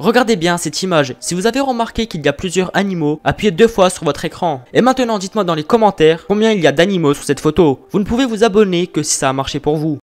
Regardez bien cette image, si vous avez remarqué qu'il y a plusieurs animaux, appuyez deux fois sur votre écran. Et maintenant dites-moi dans les commentaires combien il y a d'animaux sur cette photo. Vous ne pouvez vous abonner que si ça a marché pour vous.